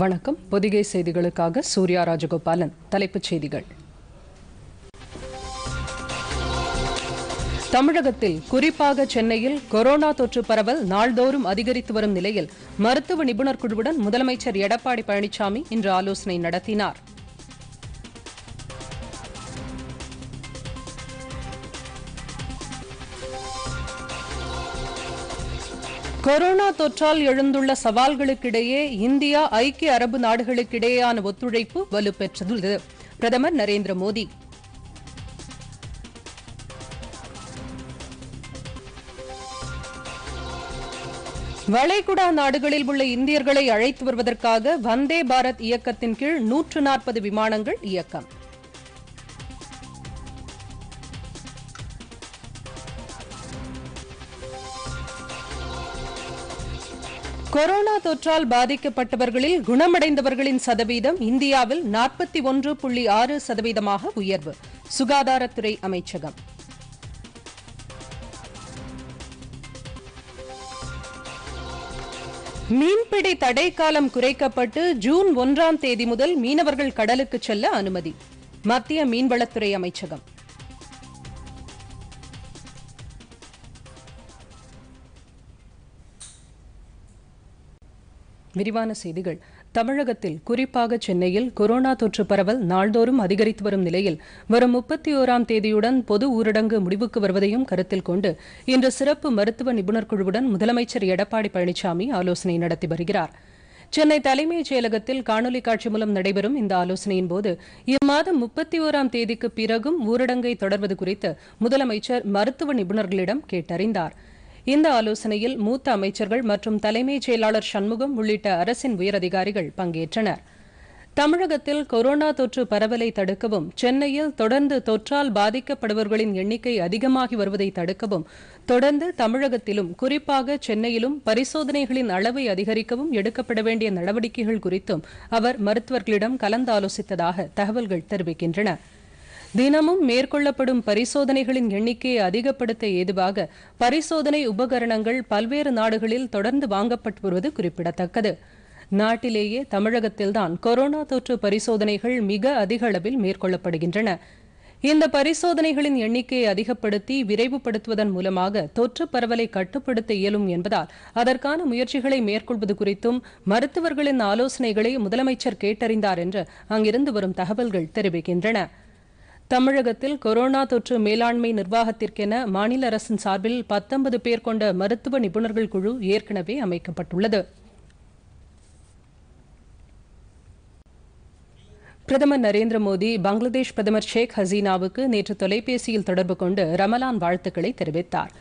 வணக்கம் பொதிகை செய்திகளுக்காக சூர்யா ராஜகோபாலன் தலைப்புச் செய்திகள் தமிழகத்தில் குறிப்பாக சென்னையில் கொரோனா தொற்று பரவல் நாள்தோறும் அதிகரித்து வரும் நிலையில் மருத்துவ நிபுணர் குழுவுடன் முதலமைச்சர் எடப்பாடி பழனிசாமி இன்று ஆலோசனை நடத்தினாா் கொரோனா தொற்றால் எழுந்துள்ள சவால்களுக்கிடையே இந்தியா ஐக்கிய அரபு நாடுகளுக்கிடையேயான ஒத்துழைப்பு வலுப்பெற்றுள்ளது பிரதமர் நரேந்திர மோடி வளைகுடா நாடுகளில் உள்ள இந்தியர்களை அழைத்து வருவதற்காக வந்தே பாரத் இயக்கத்தின் கீழ் நூற்று நாற்பது விமானங்கள் இயக்கம் கொரோனா தொற்றால் பாதிக்கப்பட்டவர்களில் குணமடைந்தவர்களின் சதவீதம் இந்தியாவில் நாற்பத்தி ஒன்று புள்ளி ஆறு சதவீதமாக உயர்வு சுகாதாரத்துறை அமைச்சகம் மீன்பிடி தடை காலம் குறைக்கப்பட்டு ஜூன் ஒன்றாம் தேதி முதல் மீனவர்கள் கடலுக்கு செல்ல அனுமதி மத்திய மீன்வளத்துறை அமைச்சகம் விரிவான செய்திகள் தமிழகத்தில் குறிப்பாக சென்னையில் கொரோனா தொற்று பரவல் நாள்தோறும் அதிகரித்து வரும் நிலையில் வரும் முப்பத்தி ஓராம் தேதியுடன் பொது ஊரடங்கு முடிவுக்கு வருவதையும் கருத்தில் கொண்டு இன்று சிறப்பு மருத்துவ நிபுணர் குழுவுடன் முதலமைச்சர் எடப்பாடி பழனிசாமி ஆலோசனை நடத்தி வருகிறார் சென்னை தலைமைச் செயலகத்தில் காணொலி காட்சி மூலம் நடைபெறும் இந்த ஆலோசனையின் போது இம்மாதம் முப்பத்தி ஒராம் தேதிக்கு பிறகும் ஊரடங்கை தொடர்வது குறித்து முதலமைச்சர் மருத்துவ நிபுணர்களிடம் கேட்டறிந்தாா் இந்த ஆலோசனையில் மூத்த அமைச்சர்கள் மற்றும் தலைமைச் செயலாளர் சண்முகம் உள்ளிட்ட அரசின் உயரதிகாரிகள் பங்கேற்றனர் தமிழகத்தில் கொரோனா தொற்று பரவலை தடுக்கவும் சென்னையில் தொடர்ந்து தொற்றால் பாதிக்கப்படுபவர்களின் எண்ணிக்கை அதிகமாகி வருவதை தடுக்கவும் தொடர்ந்து தமிழகத்திலும் குறிப்பாக சென்னையிலும் பரிசோதனைகளின் அளவை அதிகரிக்கவும் எடுக்கப்பட வேண்டிய நடவடிக்கைகள் குறித்தும் அவர் மருத்துவர்களிடம் கலந்தாலோசித்ததாக தகவல்கள் தெரிவிக்கின்றன தினமும் மேற்கொள்ளப்படும் பரிசோதனைகளின் எண்ணிக்கையை அதிகப்படுத்த ஏதுவாக பரிசோதனை உபகரணங்கள் பல்வேறு நாடுகளில் தொடர்ந்து வாங்கப்பட்டு வருவது குறிப்பிடத்தக்கது நாட்டிலேயே தமிழகத்தில்தான் கொரோனா தொற்று பரிசோதனைகள் மிக அதிக அளவில் மேற்கொள்ளப்படுகின்றன இந்த பரிசோதனைகளின் எண்ணிக்கையை அதிகப்படுத்தி விரைவுபடுத்துவதன் மூலமாக தொற்று பரவலை கட்டுப்படுத்த இயலும் என்பதால் அதற்கான முயற்சிகளை மேற்கொள்வது குறித்தும் மருத்துவர்களின் ஆலோசனைகளை முதலமைச்சர் கேட்டறிந்தார் என்று அங்கிருந்து வரும் தகவல்கள் தெரிவிக்கின்றன தமிழகத்தில் கொரோனா தொற்று மேலாண்மை நிர்வாகத்திற்கென மாநில அரசின் சார்பில் பத்தொன்பது பேர் கொண்ட மருத்துவ நிபுணர்கள் குழு ஏற்கனவே அமைக்கப்பட்டுள்ளது பிரதமர் நரேந்திர மோடி பங்களாதேஷ் பிரதமர் ஷேக் ஹசீனாவுக்கு நேற்று தொலைபேசியில் தொடர்பு கொண்டு ரமலான் வாழ்த்துக்களை தெரிவித்தார்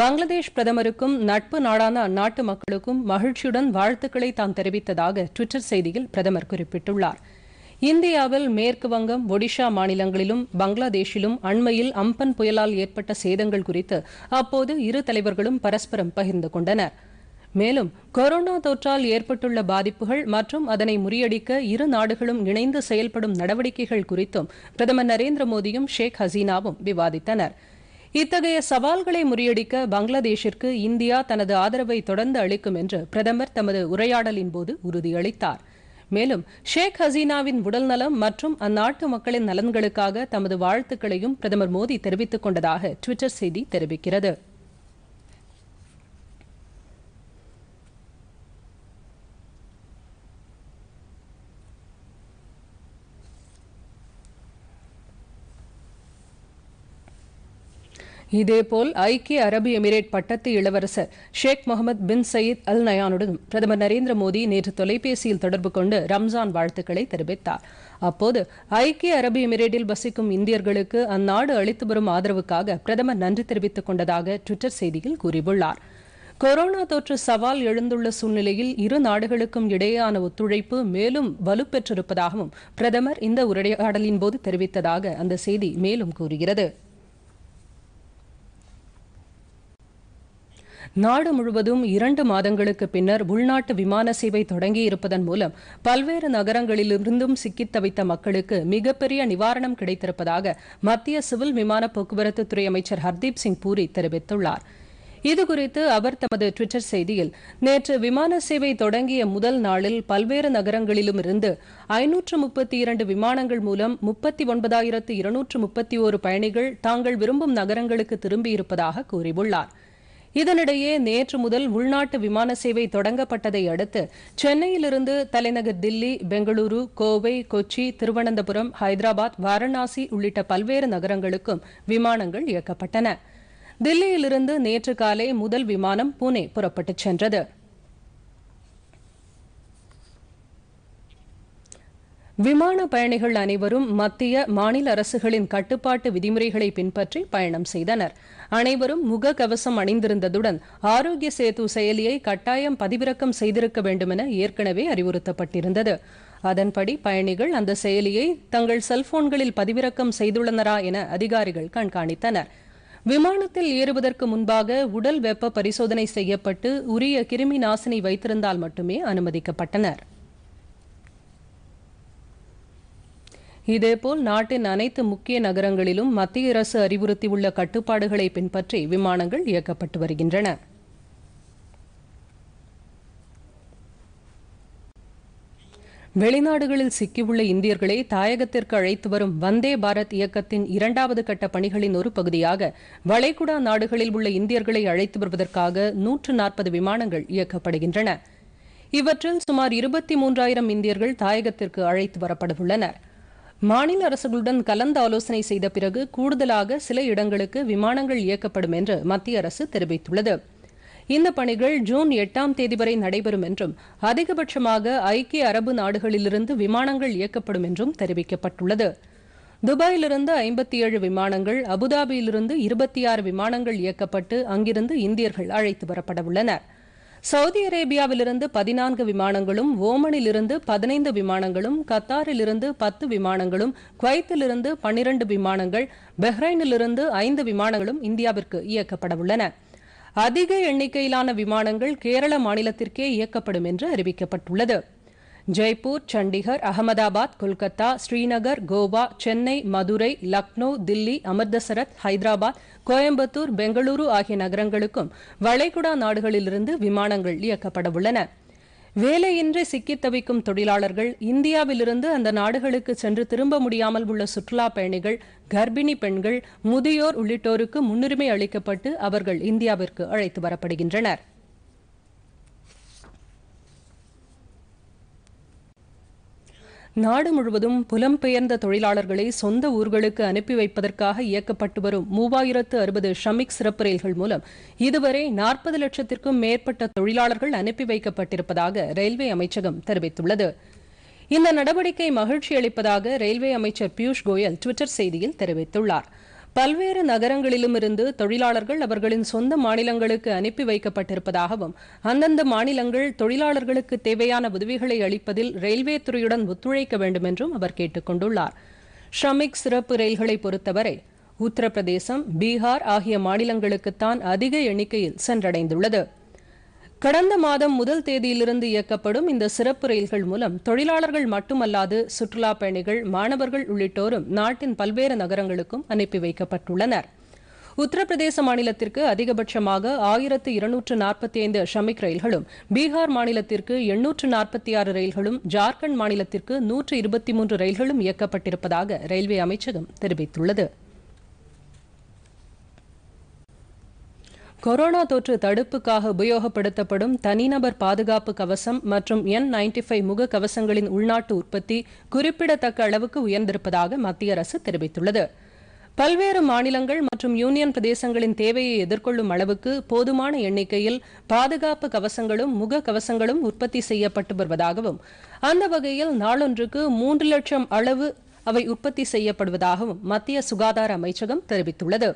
பங்களாதேஷ் பிரதமருக்கும் நட்பு நாடான அந்நாட்டு மக்களுக்கும் மகிழ்ச்சியுடன் வாழ்த்துக்களை தாம் தெரிவித்ததாக டுவிட்டர் செய்தியில் பிரதமர் குறிப்பிட்டுள்ளாா் இந்தியாவில் மேற்கு வங்கம் ஒடிஷா மாநிலங்களிலும் பங்களாதேஷிலும் அண்மையில் அம்பன் புயலால் ஏற்பட்ட சேதங்கள் குறித்து அப்போது இரு தலைவர்களும் பரஸ்பரம் பகிர்ந்து கொண்டனர் மேலும் கொரோனா தொற்றால் ஏற்பட்டுள்ள பாதிப்புகள் மற்றும் அதனை முறியடிக்க இரு நாடுகளும் இணைந்து செயல்படும் நடவடிக்கைகள் குறித்தும் பிரதமர் நரேந்திர மோடியும் ஷேக் ஹசீனாவும் விவாதித்தனர் இத்தகைய சவால்களை முறியடிக்க பங்களாதேஷிற்கு இந்தியா தனது ஆதரவை தொடர்ந்து அளிக்கும் என்று பிரதமர் தமது உரையாடலின் போது உறுதியளித்தாா் மேலும் ஷேக் ஹசீனாவின் உடல் நலம் மற்றும் அந்நாட்டு மக்களின் நலன்களுக்காக தமது வாழ்த்துக்களையும் பிரதமர் மோடி தெரிவித்துக் கொண்டதாக டுவிட்டர் செய்தி தெரிவிக்கிறது இதேபோல் ஐக்கிய அரபு எமிரேட் பட்டத்து இளவரசர் ஷேக் முகமது பின் சயீத் அல் நயானுடனும் பிரதமர் நரேந்திர மோடி நேற்று தொலைபேசியில் தொடர்பு கொண்டு ரம்ஜான் வாழ்த்துக்களை தெரிவித்தார் அப்போது ஐக்கிய அரபு எமிரேட்டில் வசிக்கும் இந்தியர்களுக்கு அந்நாடு அளித்து வரும் ஆதரவுக்காக பிரதமர் நன்றி தெரிவித்துக் கொண்டதாக டுவிட்டர் செய்தியில் கூறியுள்ளார் கொரோனா தொற்று சவால் எழுந்துள்ள சூழ்நிலையில் இரு நாடுகளுக்கும் இடையேயான ஒத்துழைப்பு மேலும் வலுப்பெற்றிருப்பதாகவும் பிரதமர் இந்த உரையாடலின் போது தெரிவித்ததாக அந்த செய்தி மேலும் கூறுகிறது நாடு முழுவதும் இரண்டு மாதங்களுக்கு பின்னர் உள்நாட்டு விமான சேவை தொடங்கியிருப்பதன் மூலம் பல்வேறு நகரங்களிலிருந்தும் சிக்கித் தவித்த மக்களுக்கு மிகப்பெரிய நிவாரணம் கிடைத்திருப்பதாக மத்திய சிவில் விமான போக்குவரத்து துறை அமைச்சர் ஹர்தீப் சிங் பூரி தெரிவித்துள்ளார் இதுகுறித்து அவர் தமது டுவிட்டர் செய்தியில் நேற்று விமான சேவை தொடங்கிய முதல் நாளில் பல்வேறு நகரங்களிலும் இருந்து ஐநூற்று முப்பத்தி இரண்டு விமானங்கள் மூலம் முப்பத்தி ஒன்பதாயிரத்து இருநூற்று முப்பத்தி ஒரு பயணிகள் தாங்கள் விரும்பும் நகரங்களுக்கு திரும்பியிருப்பதாக கூறியுள்ளாா் இதனிடையே நேற்று முதல் உள்நாட்டு விமான சேவை தொடங்கப்பட்டதை அடுத்து சென்னையிலிருந்து தலைநகர் தில்லி பெங்களூரு கோவை கொச்சி திருவனந்தபுரம் ஹைதராபாத் வாரணாசி உள்ளிட்ட பல்வேறு நகரங்களுக்கும் விமானங்கள் இயக்கப்பட்டன தில்லியிலிருந்து நேற்று காலை முதல் விமானம் புனே புறப்பட்டுச் சென்றது விமான பயணிகள் அனைவரும் மத்திய மாநில அரசுகளின் கட்டுப்பாட்டு விதிமுறைகளை பின்பற்றி பயணம் செய்தனர் அனைவரும் முக கவசம் அணிந்திருந்ததுடன் ஆரோக்கிய சேது செயலியை கட்டாயம் பதிவிறக்கம் செய்திருக்க வேண்டுமென ஏற்கனவே அறிவுறுத்தப்பட்டிருந்தது அதன்படி பயணிகள் அந்த செயலியை தங்கள் செல்போன்களில் பதிவிறக்கம் செய்துள்ளனரா என அதிகாரிகள் கண்காணித்தனர் விமானத்தில் ஏறுவதற்கு முன்பாக உடல் வெப்ப பரிசோதனை செய்யப்பட்டு உரிய கிருமி நாசினி வைத்திருந்தால் மட்டுமே அனுமதிக்கப்பட்டனா் இதேபோல் நாட்டின் அனைத்து முக்கிய நகரங்களிலும் மத்திய அரசு அறிவுறுத்தியுள்ள கட்டுப்பாடுகளை பின்பற்றி விமானங்கள் இயக்கப்பட்டு வருகின்றன வெளிநாடுகளில் சிக்கியுள்ள இந்தியர்களை தாயகத்திற்கு அழைத்து வரும் வந்தே பாரத் இயக்கத்தின் இரண்டாவது கட்ட பணிகளின் ஒரு பகுதியாக வளைகுடா நாடுகளில் உள்ள இந்தியர்களை அழைத்து வருவதற்காக நூற்று நாற்பது விமானங்கள் இயக்கப்படுகின்றன இவற்றில் சுமார் இருபத்தி மூன்றாயிரம் இந்தியர்கள் தாயகத்திற்கு அழைத்து வரப்படவுள்ளனா் மாநில அரசுகளுடன் கலந்து ஆலோசனை செய்த பிறகு கூடுதலாக சில இடங்களுக்கு விமானங்கள் இயக்கப்படும் என்று மத்திய அரசு தெரிவித்துள்ளது இந்த பணிகள் ஜூன் எட்டாம் தேதி வரை நடைபெறும் என்றும் அதிகபட்சமாக ஐக்கிய அரபு நாடுகளிலிருந்து விமானங்கள் இயக்கப்படும் என்றும் தெரிவிக்கப்பட்டுள்ளது துபாயிலிருந்து ஐம்பத்தி ஏழு விமானங்கள் அபுதாபியிலிருந்து இருபத்தி ஆறு விமானங்கள் இயக்கப்பட்டு அங்கிருந்து இந்தியர்கள் அழைத்து வரப்படவுள்ளனா் சவுதி அரேபியாவிலிருந்து பதினான்கு விமானங்களும் ஓமனிலிருந்து பதினைந்து விமானங்களும் கத்தாரிலிருந்து பத்து விமானங்களும் குவைத்திலிருந்து பன்னிரண்டு விமானங்கள் பெஹ்ரைனிலிருந்து ஐந்து விமானங்களும் இந்தியாவிற்கு இயக்கப்படவுள்ளன அதிக எண்ணிக்கையிலான விமானங்கள் கேரள மாநிலத்திற்கே இயக்கப்படும் என்று அறிவிக்கப்பட்டுள்ளது ஜெய்ப்பூர் சண்டிகர் அகமதாபாத் கொல்கத்தா ஸ்ரீநகர் கோவா சென்னை மதுரை லக்னோ தில்லி அமிர்தசரத் ஹைதராபாத் கோயம்புத்தூர் பெங்களூரு ஆகிய நகரங்களுக்கும் வளைகுடா நாடுகளிலிருந்து விமானங்கள் இயக்கப்பட உள்ளன வேலையின்றி சிக்கித் தவிக்கும் தொழிலாளர்கள் இந்தியாவிலிருந்து அந்த நாடுகளுக்கு சென்று திரும்ப முடியாமல் உள்ள சுற்றுலா பயணிகள் கர்ப்பிணி பெண்கள் முதியோர் உள்ளிட்டோருக்கு முன்னுரிமை அளிக்கப்பட்டு அவர்கள் இந்தியாவிற்கு அழைத்து வரப்படுகின்றனர் நாடு முழுவதும் புலம்பெயர்ந்த தொழிலாளர்களை சொந்த ஊர்களுக்கு அனுப்பி வைப்பதற்காக இயக்கப்பட்டு வரும் மூவாயிரத்து அறுபது ஷமிக் சிறப்பு ரயில்கள் மூலம் இதுவரை நாற்பது லட்சத்திற்கும் மேற்பட்ட தொழிலாளர்கள் அனுப்பி வைக்கப்பட்டிருப்பதாக ரயில்வே அமைச்சகம் தெரிவித்துள்ளது இந்த நடவடிக்கை மகிழ்ச்சி அளிப்பதாக ரயில்வே அமைச்சர் பியூஷ் கோயல் டுவிட்டர் செய்தியில் தெரிவித்துள்ளாா் பல்வேறு நகரங்களிலும் இருந்து தொழிலாளர்கள் அவர்களின் சொந்த மாநிலங்களுக்கு அனுப்பி வைக்கப்பட்டிருப்பதாகவும் அந்தந்த மாநிலங்கள் தொழிலாளர்களுக்கு தேவையான உதவிகளை அளிப்பதில் ரயில்வே துறையுடன் ஒத்துழைக்க வேண்டும் என்றும் அவர் கேட்டுக் கொண்டுள்ளார் ஷ்ரமிக் சிறப்பு ரயில்களை பொறுத்தவரை உத்தரப்பிரதேசம் பீகார் ஆகிய மாநிலங்களுக்குத்தான் அதிக எண்ணிக்கையில் சென்றடைந்துள்ளது கடந்த மாதம் முதல் தேதியிலிருந்து இயக்கப்படும் இந்த சிறப்பு ரயில்கள் மூலம் தொழிலாளர்கள் மட்டுமல்லாது சுற்றுலா பயணிகள் மாணவர்கள் உள்ளிட்டோரும் நாட்டின் பல்வேறு நகரங்களுக்கும் அனுப்பி வைக்கப்பட்டுள்ளனர் உத்தரப்பிரதேச மாநிலத்திற்கு அதிகபட்சமாக ஆயிரத்து இருநூற்று நாற்பத்தி ஐந்து ஷமிக் ரயில்களும் பீகார் மாநிலத்திற்கு எண்ணூற்று நாற்பத்தி ஆறு ரயில்களும் ஜார்க்கண்ட் மாநிலத்திற்கு நூற்று இருபத்தி மூன்று ரயில்களும் இயக்கப்பட்டிருப்பதாக ரயில்வே அமைச்சகம் தெரிவித்துள்ளது கொரோனா தொற்று தடுப்புக்காக உபயோகப்படுத்தப்படும் தனிநபர் பாதுகாப்பு கவசம் மற்றும் என் நைன்டி ஃபைவ் முக கவசங்களின் உள்நாட்டு உற்பத்தி குறிப்பிடத்தக்க அளவுக்கு உயர்ந்திருப்பதாக மத்திய அரசு தெரிவித்துள்ளது பல்வேறு மாநிலங்கள் மற்றும் யூனியன் பிரதேசங்களின் தேவையை எதிர்கொள்ளும் அளவுக்கு போதுமான எண்ணிக்கையில் பாதுகாப்பு கவசங்களும் முக கவசங்களும் உற்பத்தி செய்யப்பட்டு வருவதாகவும் அந்த வகையில் நாளொன்றுக்கு மூன்று லட்சம் அளவு அவை உற்பத்தி செய்யப்படுவதாகவும் மத்திய சுகாதார அமைச்சகம் தெரிவித்துள்ளது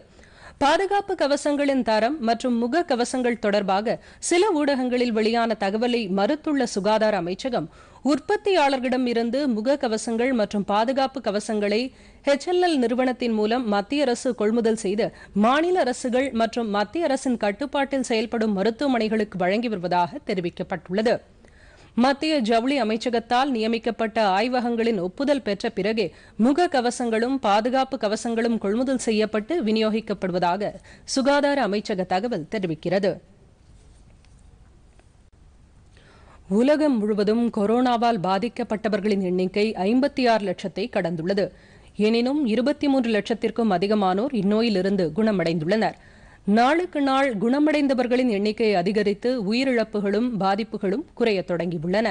பாதுகாப்பு கவசங்களின் தரம் மற்றும் முக கவசங்கள் தொடர்பாக சில ஊடகங்களில் வெளியான தகவலை மறுத்துள்ள சுகாதார அமைச்சகம் உற்பத்தியாளர்களிடம் இருந்து முக கவசங்கள் மற்றும் பாதுகாப்பு கவசங்களை ஹெச்எல்எல் நிறுவனத்தின் மூலம் மத்திய அரசு கொள்முதல் செய்து மாநில அரசுகள் மற்றும் மத்திய அரசின் கட்டுப்பாட்டில் செயல்படும் மருத்துவமனைகளுக்கு வழங்கி வருவதாக தெரிவிக்கப்பட்டுள்ளது மத்திய ஜவுளி அமைச்சகத்தால் நியமிக்கப்பட்ட ஆய்வகங்களின் ஒப்புதல் பெற்ற பிறகே முக கவசங்களும் பாதுகாப்பு கவசங்களும் கொள்முதல் செய்யப்பட்டு விநியோகிக்கப்படுவதாக சுகாதார அமைச்சக தகவல் தெரிவிக்கிறது உலகம் முழுவதும் கொரோனாவால் பாதிக்கப்பட்டவர்களின் எண்ணிக்கை ஐம்பத்தி ஆறு லட்சத்தை கடந்துள்ளது எனினும் இருபத்தி மூன்று லட்சத்திற்கும் அதிகமானோர் இந்நோயிலிருந்து குணமடைந்துள்ளனா் நாளுக்கு நாள் குணமடைந்தவர்களின் எண்ணிக்கை அதிகரித்து உயிரிழப்புகளும் பாதிப்புகளும் குறையத் தொடங்கியுள்ளன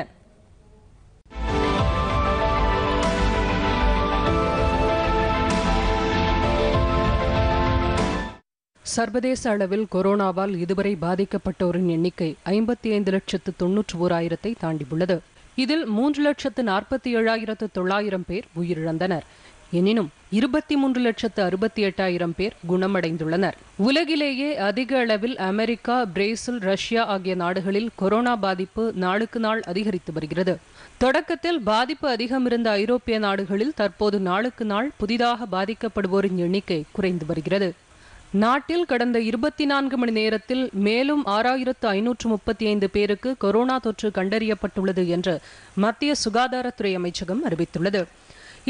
சர்வதேச அளவில் கொரோனாவால் இதுவரை பாதிக்கப்பட்டோரின் எண்ணிக்கை ஐம்பத்தி ஐந்து லட்சத்து தொன்னூற்று ஓராயிரத்தை தாண்டியுள்ளது இதில் மூன்று லட்சத்து நாற்பத்தி ஏழாயிரத்து தொள்ளாயிரம் பேர் உயிரிழந்தனர் எனினும் இருபத்தி மூன்று லட்சத்து அறுபத்தி எட்டாயிரம் பேர் குணமடைந்துள்ளனர் உலகிலேயே அதிக அளவில் அமெரிக்கா பிரேசில் ரஷ்யா ஆகிய நாடுகளில் கொரோனா பாதிப்பு நாளுக்கு நாள் அதிகரித்து வருகிறது தொடக்கத்தில் பாதிப்பு அதிகம் இருந்த ஐரோப்பிய நாடுகளில் தற்போது நாளுக்கு நாள் புதிதாக பாதிக்கப்படுவோரின் எண்ணிக்கை குறைந்து வருகிறது நாட்டில் கடந்த இருபத்தி நான்கு மணி நேரத்தில் மேலும் ஆறாயிரத்து ஐநூற்று முப்பத்தி ஐந்து பேருக்கு கொரோனா தொற்று கண்டறியப்பட்டுள்ளது என்று மத்திய சுகாதாரத்துறை அமைச்சகம் அறிவித்துள்ளது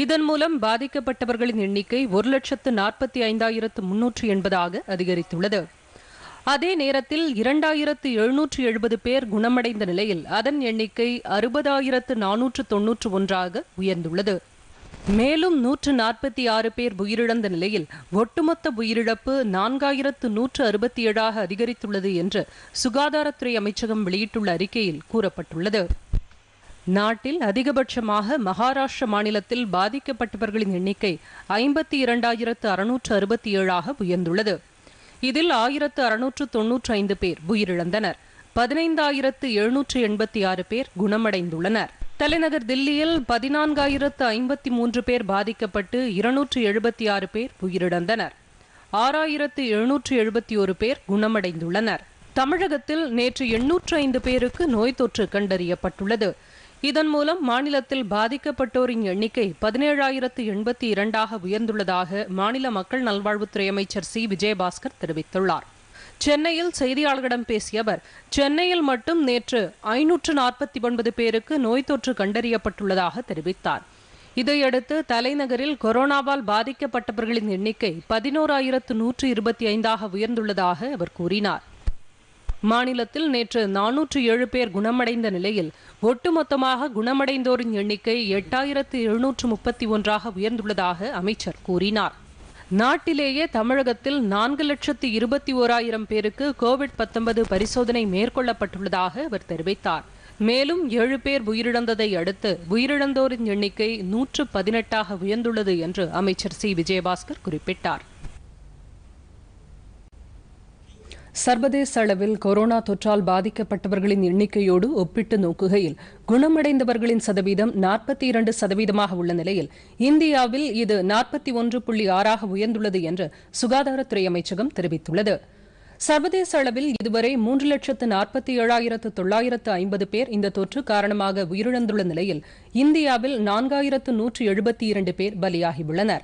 இதன் மூலம் பாதிக்கப்பட்டவர்களின் எண்ணிக்கை ஒரு லட்சத்து நாற்பத்தி ஐந்தாயிரத்து முன்னூற்று எண்பதாக அதிகரித்துள்ளது அதே நேரத்தில் இரண்டாயிரத்து எழுநூற்று எழுபது பேர் குணமடைந்த நிலையில் அதன் எண்ணிக்கை அறுபதாயிரத்து நானூற்று தொன்னூற்று ஒன்றாக உயர்ந்துள்ளது மேலும் நூற்று நாற்பத்தி ஆறு பேர் உயிரிழந்த நிலையில் ஒட்டுமொத்த உயிரிழப்பு நான்காயிரத்து நூற்று அறுபத்தி ஏழாக அதிகரித்துள்ளது என்று சுகாதாரத்துறை அமைச்சகம் வெளியிட்டுள்ள அறிக்கையில் கூறப்பட்டுள்ளது நாட்டில் அதிகபட்சமாக மகாராஷ்டிர மாநிலத்தில் பாதிக்கப்பட்டவர்களின் எண்ணிக்கை ஐம்பத்தி இரண்டாயிரத்து அறுநூற்று அறுபத்தி ஏழாக உயர்ந்துள்ளது இதில் ஆயிரத்து அறுநூற்று தொன்னூற்று ஐந்து பேர் உயிரிழந்தனர் பதினைந்தாயிரத்து எழுநூற்று எண்பத்தி ஆறு பேர் குணமடைந்துள்ளனர் தலைநகர் தில்லியில் பதினான்காயிரத்து ஐம்பத்தி மூன்று பேர் பாதிக்கப்பட்டு இருநூற்று எழுபத்தி ஆறு பேர் உயிரிழந்தனர் ஆறாயிரத்து எழுநூற்று எழுபத்தி ஒரு பேர் குணமடைந்துள்ளனர் தமிழகத்தில் நேற்று எண்ணூற்று ஐந்து பேருக்கு நோய் தொற்று கண்டறியப்பட்டுள்ளது இதன் மூலம் மாநிலத்தில் பாதிக்கப்பட்டோரின் எண்ணிக்கை பதினேழாயிரத்து எண்பத்தி இரண்டாக உயர்ந்துள்ளதாக மாநில மக்கள் நல்வாழ்வுத்துறை அமைச்சர் சி விஜயபாஸ்கர் தெரிவித்துள்ளார் சென்னையில் செய்தியாளர்களிடம் பேசிய அவர் சென்னையில் மட்டும் நேற்று ஐநூற்று நாற்பத்தி ஒன்பது பேருக்கு நோய் தொற்று கண்டறியப்பட்டுள்ளதாக தெரிவித்தார் இதையடுத்து தலைநகரில் கொரோனாவால் பாதிக்கப்பட்டவர்களின் எண்ணிக்கை பதினோராயிரத்து நூற்று இருபத்தி ஐந்தாக உயர்ந்துள்ளதாக அவர் கூறினார் மாநிலத்தில் நேற்று நானூற்று ஏழு பேர் குணமடைந்த நிலையில் ஒட்டுமொத்தமாக குணமடைந்தோரின் எண்ணிக்கை எட்டாயிரத்து எழுநூற்று முப்பத்தி ஒன்றாக உயர்ந்துள்ளதாக அமைச்சர் கூறினார் நாட்டிலேயே தமிழகத்தில் நான்கு லட்சத்து இருபத்தி ஓராயிரம் பேருக்கு கோவிட் பத்தொன்பது பரிசோதனை மேற்கொள்ளப்பட்டுள்ளதாக அவர் தெரிவித்தார் மேலும் ஏழு பேர் உயிரிழந்ததை அடுத்து உயிரிழந்தோரின் எண்ணிக்கை நூற்று பதினெட்டாக உயர்ந்துள்ளது என்று அமைச்சர் சி விஜயபாஸ்கர் குறிப்பிட்டார் சர்வதேச அளவில் கொரோனா தொற்றால் பாதிக்கப்பட்டவர்களின் எண்ணிக்கையோடு ஒப்பிட்டு நோக்குகையில் குணமடைந்தவர்களின் சதவீதம் நாற்பத்தி இரண்டு சதவீதமாக உள்ள நிலையில் இந்தியாவில் இது நாற்பத்தி ஒன்று புள்ளி ஆறாக உயர்ந்துள்ளது என்று சுகாதாரத்துறை அமைச்சகம் தெரிவித்துள்ளது சர்வதேச அளவில் இதுவரை மூன்று லட்சத்து நாற்பத்தி ஏழாயிரத்து தொள்ளாயிரத்து ஐம்பது பேர் இந்த தொற்று காரணமாக உயிரிழந்துள்ள நிலையில் இந்தியாவில் நான்காயிரத்து நூற்று எழுபத்தி இரண்டு பேர் பலியாகியுள்ளனா்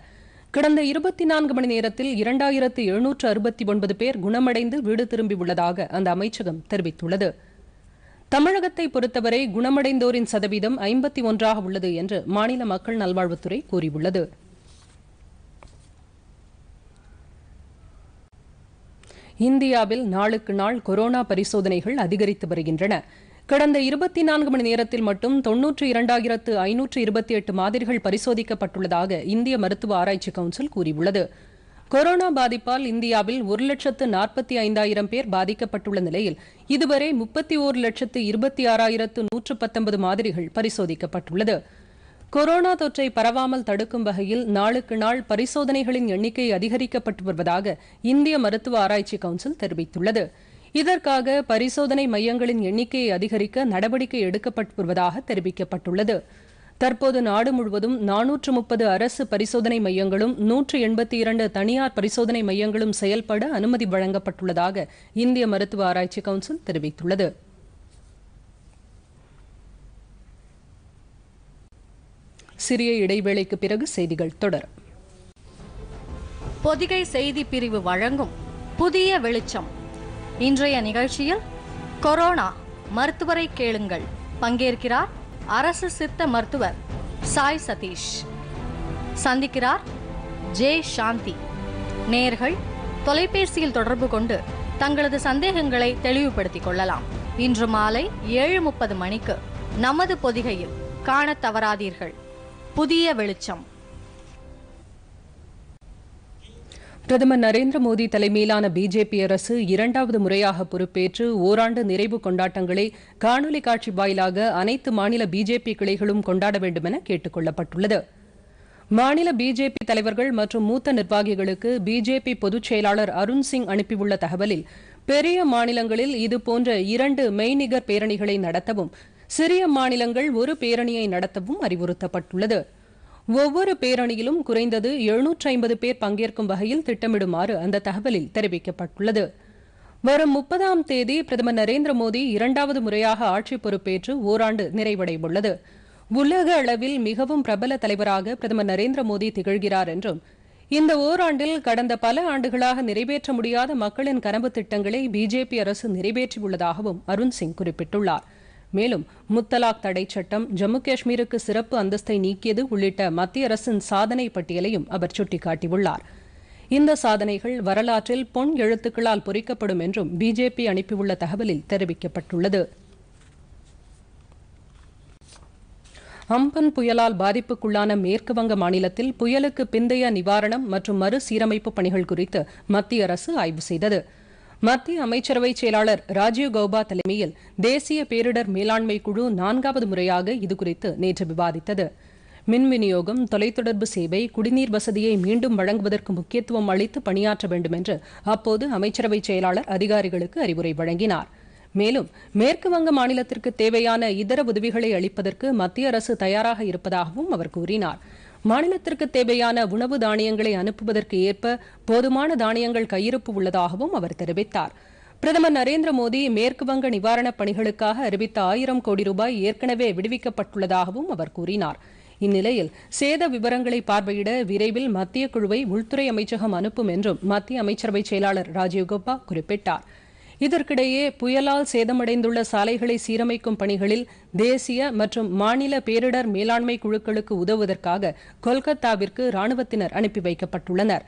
கடந்த இருபத்தி நான்கு மணி நேரத்தில் இரண்டாயிரத்து எழுநூற்று அறுபத்தி ஒன்பது பேர் குணமடைந்து வீடு திரும்பியுள்ளதாக அந்த அமைச்சகம் தெரிவித்துள்ளது தமிழகத்தை பொறுத்தவரை குணமடைந்தோரின் சதவீதம் ஐம்பத்தி ஒன்றாக உள்ளது என்று மாநில மக்கள் நல்வாழ்வுத்துறை கூறியுள்ளது இந்தியாவில் நாளுக்கு நாள் கொரோனா பரிசோதனைகள் அதிகரித்து வருகின்றன கடந்த இருபத்தி நான்கு மணி நேரத்தில் மட்டும் தொன்னூற்று இரண்டாயிரத்து ஐநூற்று இருபத்தி எட்டு மாதிரிகள் பரிசோதிக்கப்பட்டுள்ளதாக இந்திய மருத்துவ ஆராய்ச்சி கவுன்சில் கூறியுள்ளது கொரோனா பாதிப்பால் இந்தியாவில் ஒரு லட்சத்து நாற்பத்தி ஐந்தாயிரம் பேர் பாதிக்கப்பட்டுள்ள நிலையில் இதுவரை முப்பத்தி ஒரு லட்சத்து இருபத்தி ஆறாயிரத்து நூற்று பத்தொன்பது மாதிரிகள் பரிசோதிக்கப்பட்டுள்ளது கொரோனா தொற்றை பரவாமல் தடுக்கும் வகையில் நாளுக்கு நாள் பரிசோதனைகளின் எண்ணிக்கை அதிகரிக்கப்பட்டு வருவதாக இந்திய மருத்துவ ஆராய்ச்சி கவுன்சில் தெரிவித்துள்ளது இதற்காக பரிசோதனை மையங்களின் எண்ணிக்கையை அதிகரிக்க நடவடிக்கை எடுக்கப்பட்டு வருவதாக தெரிவிக்கப்பட்டுள்ளது தற்போது நாடு முழுவதும் நானூற்று முப்பது அரசு பரிசோதனை மையங்களும் நூற்று எண்பத்தி இரண்டு தனியார் பரிசோதனை மையங்களும் செயல்பட அனுமதி வழங்கப்பட்டுள்ளதாக இந்திய மருத்துவ ஆராய்ச்சி கவுன்சில் தெரிவித்துள்ளது சிறிய இடைவேளைக்கு பிறகு செய்திகள் தொடரும் பொதிகை செய்தி பிரிவு வழங்கும் புதிய வெளிச்சம் இன்றைய நிகழ்ச்சியில் கொரோனா மருத்துவரை கேளுங்கள் பங்கேற்கிறார் அரசு சித்த மருத்துவர் சாய் சதீஷ் சந்திக்கிறார் ஜே சாந்தி நேர்கள் தொலைபேசியில் தொடர்பு கொண்டு தங்களது சந்தேகங்களை தெளிவுபடுத்திக் கொள்ளலாம் இன்று மாலை ஏழு முப்பது மணிக்கு நமது பொதிகையில் காண தவறாதீர்கள் புதிய வெளிச்சம் பிரதமர் நரேந்திர மோடி தலைமையிலான பிஜேபி அரசு இரண்டாவது முறையாக பொறுப்பேற்று ஓராண்டு நிறைவு கொண்டாட்டங்களை காணொலி காட்சி வாயிலாக அனைத்து மாநில பிஜேபி கிளைகளும் கொண்டாட வேண்டும் என கேட்டுக் கொள்ளப்பட்டுள்ளது மாநில பிஜேபி தலைவர்கள் மற்றும் மூத்த நிர்வாகிகளுக்கு பிஜேபி பொதுச் செயலாளர் அருண் சிங் அனுப்பியுள்ள தகவலில் பெரிய மாநிலங்களில் இதுபோன்ற இரண்டு மெய்நிகர் பேரணிகளை நடத்தவும் சிறிய மாநிலங்கள் ஒரு பேரணியை நடத்தவும் அறிவுறுத்தப்பட்டுள்ளது ஒவ்வொரு பேரணியிலும் குறைந்தது எழுநூற்றி ஐம்பது பேர் பங்கேற்கும் வகையில் திட்டமிடுமாறு அந்த தகவலில் தெரிவிக்கப்பட்டுள்ளது வரும் முப்பதாம் தேதி பிரதமர் நரேந்திர மோடி இரண்டாவது முறையாக ஆட்சி பொறுப்பேற்று ஓராண்டு நிறைவடைவுள்ளது உலக அளவில் மிகவும் பிரபல தலைவராக பிரதமர் நரேந்திர மோடி திகழ்கிறார் என்றும் இந்த ஓராண்டில் கடந்த பல ஆண்டுகளாக நிறைவேற்ற முடியாத மக்களின் கனவு திட்டங்களை பிஜேபி அரசு நிறைவேற்றியுள்ளதாகவும் அருண் சிங் குறிப்பிட்டுள்ளார் மேலும் முத்தலாக் தடை சட்டம் ஜம்மு காஷ்மீருக்கு சிறப்பு அந்தஸ்தை நீக்கியது உள்ளிட்ட மத்திய அரசின் சாதனை பட்டியலையும் அவர் சுட்டிக்காட்டியுள்ளார் இந்த சாதனைகள் வரலாற்றில் பொன் எழுத்துக்களால் பொறிக்கப்படும் என்றும் பிஜேபி அனுப்பியுள்ள தகவலில் தெரிவிக்கப்பட்டுள்ளது அம்பன் புயலால் பாதிப்புக்குள்ளான மேற்குவங்க மாநிலத்தில் புயலுக்கு பிந்தைய நிவாரணம் மற்றும் மறுசீரமைப்பு பணிகள் குறித்து மத்திய அரசு ஆய்வு செய்தது மத்திய அமைச்சரவை செயலாளர் ராஜீவ் கௌபா தலைமையில் தேசிய பேரிடர் மேலாண்மை குழு நான்காவது முறையாக இதுகுறித்து நேற்று விவாதித்தது மின் விநியோகம் தொலைத்தொடர்பு சேவை குடிநீர் வசதியை மீண்டும் வழங்குவதற்கு முக்கியத்துவம் அளித்து பணியாற்ற வேண்டும் என்று அப்போது அமைச்சரவை செயலாளர் அதிகாரிகளுக்கு அறிவுரை வழங்கினார் மேலும் மேற்கு வங்க மாநிலத்திற்கு தேவையான இதர உதவிகளை அளிப்பதற்கு மத்திய அரசு தயாராக இருப்பதாகவும் அவர் கூறினார் மாநிலத்திற்கு தேவையான உணவு தானியங்களை அனுப்புவதற்கு ஏற்ப போதுமான தானியங்கள் கையிருப்பு உள்ளதாகவும் அவர் தெரிவித்தார் பிரதமர் நரேந்திர மோடி மேற்கு வங்க நிவாரணப் பணிகளுக்காக அறிவித்த ஆயிரம் கோடி ரூபாய் ஏற்கனவே விடுவிக்கப்பட்டுள்ளதாகவும் அவர் கூறினார் இந்நிலையில் சேத விவரங்களை பார்வையிட விரைவில் மத்திய குழுவை உள்துறை அமைச்சகம் அனுப்பும் என்றும் மத்திய அமைச்சரவை செயலாளர் கோபா குறிப்பிட்டாா் இதற்கிடையே புயலால் சேதமடைந்துள்ள சாலைகளை சீரமைக்கும் பணிகளில் தேசிய மற்றும் மாநில பேரிடர் மேலாண்மை குழுக்களுக்கு உதவுவதற்காக கொல்கத்தாவிற்கு ராணுவத்தினர் அனுப்பி வைக்கப்பட்டுள்ளனர்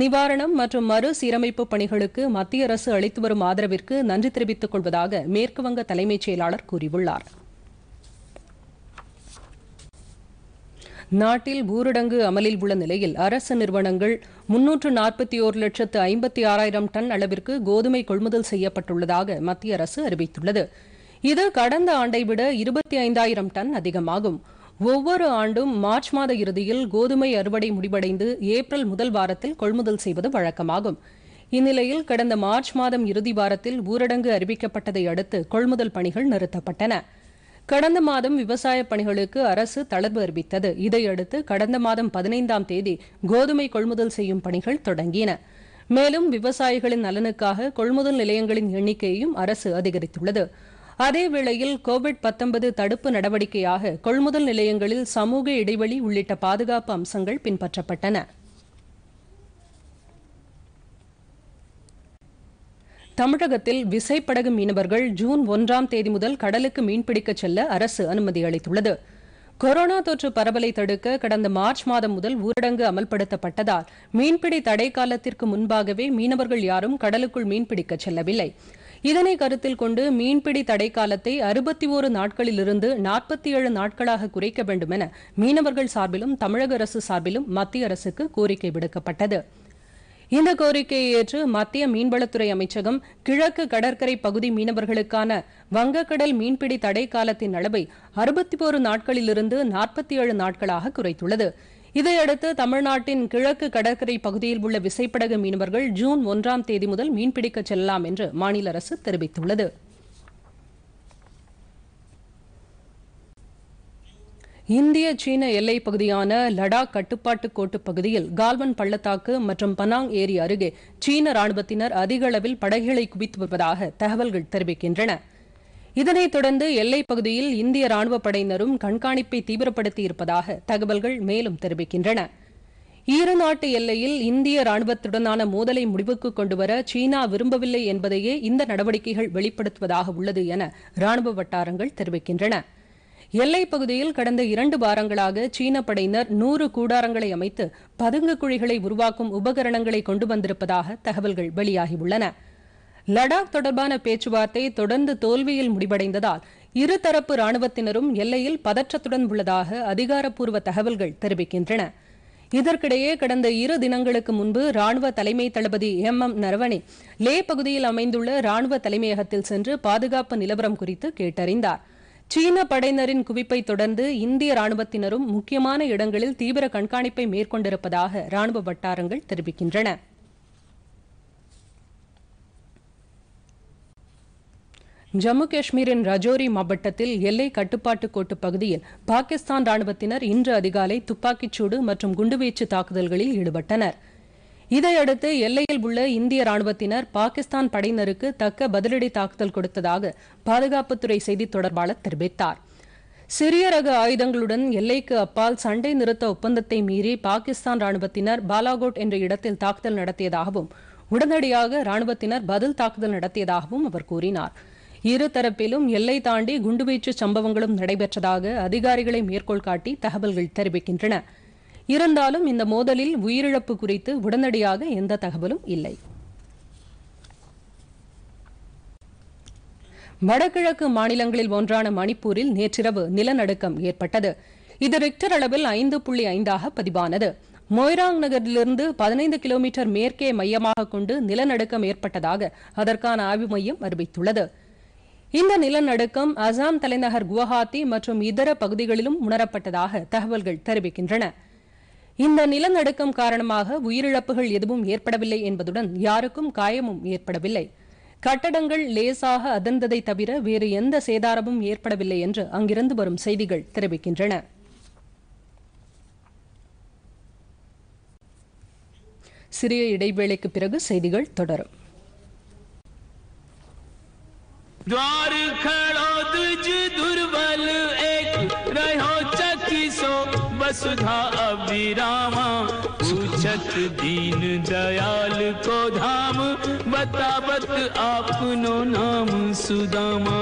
நிவாரணம் மற்றும் மறு சீரமைப்பு பணிகளுக்கு மத்திய அரசு அளித்து வரும் ஆதரவிற்கு நன்றி தெரிவித்துக் கொள்வதாக மேற்குவங்க தலைமைச் செயலாளர் கூறியுள்ளாா் நாட்டில் ஊரடங்கு அமலில் உள்ள நிலையில் அரசு நிறுவனங்கள் முன்னூற்று நாற்பத்தி ஒரு லட்சத்து ஐம்பத்தி ஆறாயிரம் டன் அளவிற்கு கோதுமை கொள்முதல் செய்யப்பட்டுள்ளதாக மத்திய அரசு அறிவித்துள்ளது இது கடந்த ஆண்டை விட இருபத்தி ஐந்தாயிரம் டன் அதிகமாகும் ஒவ்வொரு ஆண்டும் மார்ச் மாத இறுதியில் கோதுமை அறுவடை முடிவடைந்து ஏப்ரல் முதல் வாரத்தில் கொள்முதல் செய்வது வழக்கமாகும் இந்நிலையில் கடந்த மார்ச் மாதம் இறுதி வாரத்தில் ஊரடங்கு அறிவிக்கப்பட்டதை அடுத்து கொள்முதல் பணிகள் நிறுத்தப்பட்டன கடந்த மாதம் விவசாய பணிகளுக்கு அரசு தளர்வு அறிவித்தது இதையடுத்து கடந்த மாதம் பதினைந்தாம் தேதி கோதுமை கொள்முதல் செய்யும் பணிகள் தொடங்கின மேலும் விவசாயிகளின் நலனுக்காக கொள்முதல் நிலையங்களின் எண்ணிக்கையையும் அரசு அதிகரித்துள்ளது அதேவேளையில் கோவிட் பத்தொன்பது தடுப்பு நடவடிக்கையாக கொள்முதல் நிலையங்களில் சமூக இடைவெளி உள்ளிட்ட பாதுகாப்பு அம்சங்கள் பின்பற்றப்பட்டன தமிழகத்தில் விசைப்படகு மீனவர்கள் ஜூன் ஒன்றாம் தேதி முதல் கடலுக்கு மீன்பிடிக்கச் செல்ல அரசு அனுமதி அளித்துள்ளது கொரோனா தொற்று பரவலை தடுக்க கடந்த மார்ச் மாதம் முதல் ஊரடங்கு அமல்படுத்தப்பட்டதால் மீன்பிடி தடை காலத்திற்கு முன்பாகவே மீனவர்கள் யாரும் கடலுக்குள் மீன்பிடிக்க செல்லவில்லை இதனை கருத்தில் கொண்டு மீன்பிடி தடை காலத்தை அறுபத்தி ஒரு நாட்களிலிருந்து நாற்பத்தி ஏழு நாட்களாக குறைக்க வேண்டும் என மீனவர்கள் சார்பிலும் தமிழக அரசு சார்பிலும் மத்திய அரசுக்கு கோரிக்கை விடுக்கப்பட்டது இந்த கோரிக்கையை ஏற்று மத்திய மீன்வளத்துறை அமைச்சகம் கிழக்கு கடற்கரை பகுதி மீனவர்களுக்கான வங்கக்கடல் மீன்பிடி தடை காலத்தின் அளவை அறுபத்தி ஒரு நாட்களிலிருந்து நாற்பத்தி ஏழு நாட்களாக குறைத்துள்ளது இதையடுத்து தமிழ்நாட்டின் கிழக்கு கடற்கரை பகுதியில் உள்ள விசைப்படகு மீனவர்கள் ஜூன் ஒன்றாம் தேதி முதல் மீன்பிடிக்கச் செல்லலாம் என்று மாநில அரசு தெரிவித்துள்ளது இந்திய சீன எல்லை பகுதியான லடாக் கட்டுப்பாட்டு கோட்டு பகுதியில் கால்வன் பள்ளத்தாக்கு மற்றும் பனாங் ஏரி அருகே சீன ராணுவத்தினர் அதிக அளவில் படகுகளை குவித்து வருவதாக தகவல்கள் தெரிவிக்கின்றன இதனைத் தொடர்ந்து எல்லைப் பகுதியில் இந்திய ராணுவ படையினரும் கண்காணிப்பை தீவிரப்படுத்தி இருப்பதாக தகவல்கள் மேலும் தெரிவிக்கின்றன ஈரநாட்டு எல்லையில் இந்திய ராணுவத்துடனான மோதலை முடிவுக்கு கொண்டுவர சீனா விரும்பவில்லை என்பதையே இந்த நடவடிக்கைகள் வெளிப்படுத்துவதாக உள்ளது என ராணுவ வட்டாரங்கள் தெரிவிக்கின்றன எல்லைப் பகுதியில் கடந்த இரண்டு வாரங்களாக சீன படையினர் நூறு கூடாரங்களை அமைத்து பதுங்கு குழிகளை உருவாக்கும் உபகரணங்களை கொண்டு வந்திருப்பதாக தகவல்கள் வெளியாகியுள்ளன லடாக் தொடர்பான பேச்சுவார்த்தை தொடர்ந்து தோல்வியில் முடிவடைந்ததால் இருதரப்பு ராணுவத்தினரும் எல்லையில் பதற்றத்துடன் உள்ளதாக அதிகாரப்பூர்வ தகவல்கள் தெரிவிக்கின்றன இதற்கிடையே கடந்த இரு தினங்களுக்கு முன்பு ராணுவ தலைமை தளபதி எம் எம் நரவணே லே பகுதியில் அமைந்துள்ள ராணுவ தலைமையகத்தில் சென்று பாதுகாப்பு நிலவரம் குறித்து கேட்டறிந்தார் சீன படையினரின் குவிப்பை தொடர்ந்து இந்திய ராணுவத்தினரும் முக்கியமான இடங்களில் தீவிர கண்காணிப்பை மேற்கொண்டிருப்பதாக ராணுவ வட்டாரங்கள் தெரிவிக்கின்றன ஜம்மு காஷ்மீரின் ரஜோரி மாவட்டத்தில் எல்லை கட்டுப்பாட்டு கோட்டு பகுதியில் பாகிஸ்தான் ராணுவத்தினர் இன்று அதிகாலை துப்பாக்கிச்சூடு மற்றும் குண்டுவீச்சு தாக்குதல்களில் ஈடுபட்டனா் இதையடுத்து எல்லையில் உள்ள இந்திய ராணுவத்தினர் பாகிஸ்தான் படையினருக்கு தக்க பதிலடி தாக்குதல் கொடுத்ததாக பாதுகாப்புத்துறை செய்தி தொடர்பாளர் தெரிவித்தார் சிறிய ரக ஆயுதங்களுடன் எல்லைக்கு அப்பால் சண்டை நிறுத்த ஒப்பந்தத்தை மீறி பாகிஸ்தான் ராணுவத்தினர் பாலாகோட் என்ற இடத்தில் தாக்குதல் நடத்தியதாகவும் உடனடியாக ராணுவத்தினர் பதில் தாக்குதல் நடத்தியதாகவும் அவர் கூறினார் இருதரப்பிலும் எல்லை தாண்டி குண்டுவீச்சு சம்பவங்களும் நடைபெற்றதாக அதிகாரிகளை மேற்கோள் காட்டி தகவல்கள் தெரிவிக்கின்றன இருந்தாலும் இந்த மோதலில் உயிரிழப்பு குறித்து உடனடியாக எந்த தகவலும் இல்லை வடகிழக்கு மாநிலங்களில் ஒன்றான மணிப்பூரில் நேற்றிரவு நிலநடுக்கம் ஏற்பட்டது இது ரிக்டர் அளவில் ஐந்து புள்ளி ஐந்தாக பதிவானது மொய்ராங் நகரிலிருந்து பதினைந்து கிலோமீட்டர் மேற்கே மையமாக கொண்டு நிலநடுக்கம் ஏற்பட்டதாக அதற்கான ஆய்வு மையம் அறிவித்துள்ளது இந்த நிலநடுக்கம் அசாம் தலைநகர் குவஹாத்தி மற்றும் இதர பகுதிகளிலும் உணரப்பட்டதாக தகவல்கள் தெரிவிக்கின்றன இந்த நிலநடுக்கம் காரணமாக உயிரிழப்புகள் எதுவும் ஏற்படவில்லை என்பதுடன் யாருக்கும் காயமும் ஏற்படவில்லை கட்டடங்கள் லேசாக அதிர்ந்ததை தவிர வேறு எந்த சேதாரமும் ஏற்படவில்லை என்று அங்கிருந்து வரும் செய்திகள் தெரிவிக்கின்றன சிறிய இடைவேளைக்கு பிறகு செய்திகள் தொடரும் द्वार सुधा अविरामा पूछत दीन दयाल को धाम बतावत आपनो नाम சுதாமா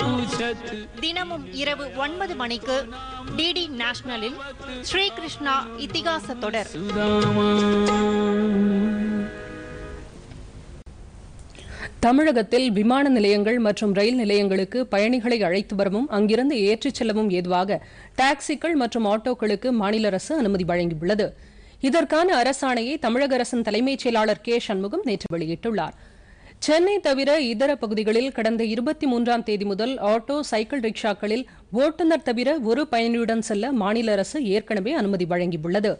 பூச்சத் தினமும் இரவு ஒன்பது மணிக்கு டிடி நேஷனலில் ஸ்ரீகிருஷ்ணா இத்திகாச தொடர் சுதாமா தமிழகத்தில் விமான நிலையங்கள் மற்றும் ரயில் நிலையங்களுக்கு பயணிகளை அழைத்து வரவும் அங்கிருந்து ஏற்றிச் செல்லவும் ஏதுவாக டாக்சிகள் மற்றும் ஆட்டோக்களுக்கு மாநில அரசு அனுமதி வழங்கியுள்ளது இதற்கான அரசாணையை தமிழக அரசின் தலைமைச் செயலாளர் கே சண்முகம் நேற்று வெளியிட்டுள்ளார் சென்னை தவிர இதர பகுதிகளில் கடந்த இருபத்தி மூன்றாம் தேதி முதல் ஆட்டோ சைக்கிள் ரிக்ஷாக்களில் ஓட்டுநர் தவிர ஒரு பயணியுடன் செல்ல மாநில அரசு ஏற்கனவே அனுமதி வழங்கியுள்ளது